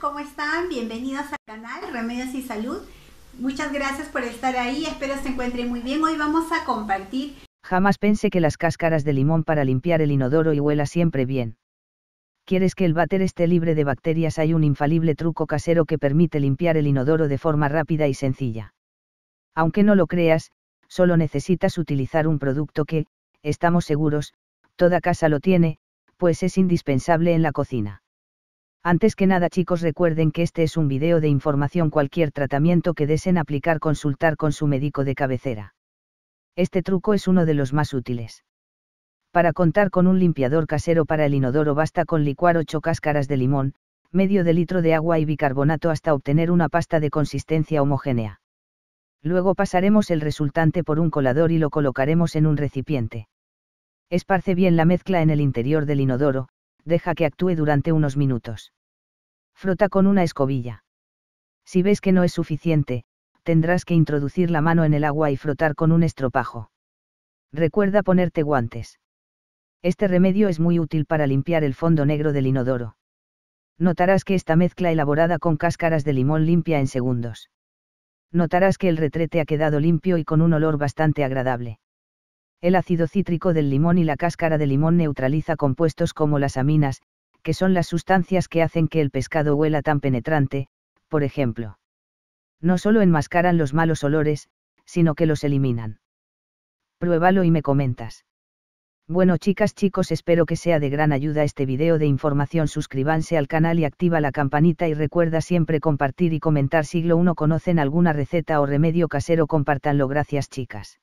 ¿cómo están? Bienvenidos al canal Remedios y Salud. Muchas gracias por estar ahí, espero se encuentren muy bien. Hoy vamos a compartir... Jamás pensé que las cáscaras de limón para limpiar el inodoro y huela siempre bien. ¿Quieres que el váter esté libre de bacterias? Hay un infalible truco casero que permite limpiar el inodoro de forma rápida y sencilla. Aunque no lo creas, solo necesitas utilizar un producto que, estamos seguros, toda casa lo tiene, pues es indispensable en la cocina. Antes que nada chicos recuerden que este es un video de información cualquier tratamiento que deseen aplicar consultar con su médico de cabecera. Este truco es uno de los más útiles. Para contar con un limpiador casero para el inodoro basta con licuar 8 cáscaras de limón, medio de litro de agua y bicarbonato hasta obtener una pasta de consistencia homogénea. Luego pasaremos el resultante por un colador y lo colocaremos en un recipiente. Esparce bien la mezcla en el interior del inodoro, deja que actúe durante unos minutos frota con una escobilla. Si ves que no es suficiente, tendrás que introducir la mano en el agua y frotar con un estropajo. Recuerda ponerte guantes. Este remedio es muy útil para limpiar el fondo negro del inodoro. Notarás que esta mezcla elaborada con cáscaras de limón limpia en segundos. Notarás que el retrete ha quedado limpio y con un olor bastante agradable. El ácido cítrico del limón y la cáscara de limón neutraliza compuestos como las aminas, que son las sustancias que hacen que el pescado huela tan penetrante, por ejemplo. No solo enmascaran los malos olores, sino que los eliminan. Pruébalo y me comentas. Bueno chicas chicos espero que sea de gran ayuda este video de información suscríbanse al canal y activa la campanita y recuerda siempre compartir y comentar siglo 1 conocen alguna receta o remedio casero compártanlo gracias chicas.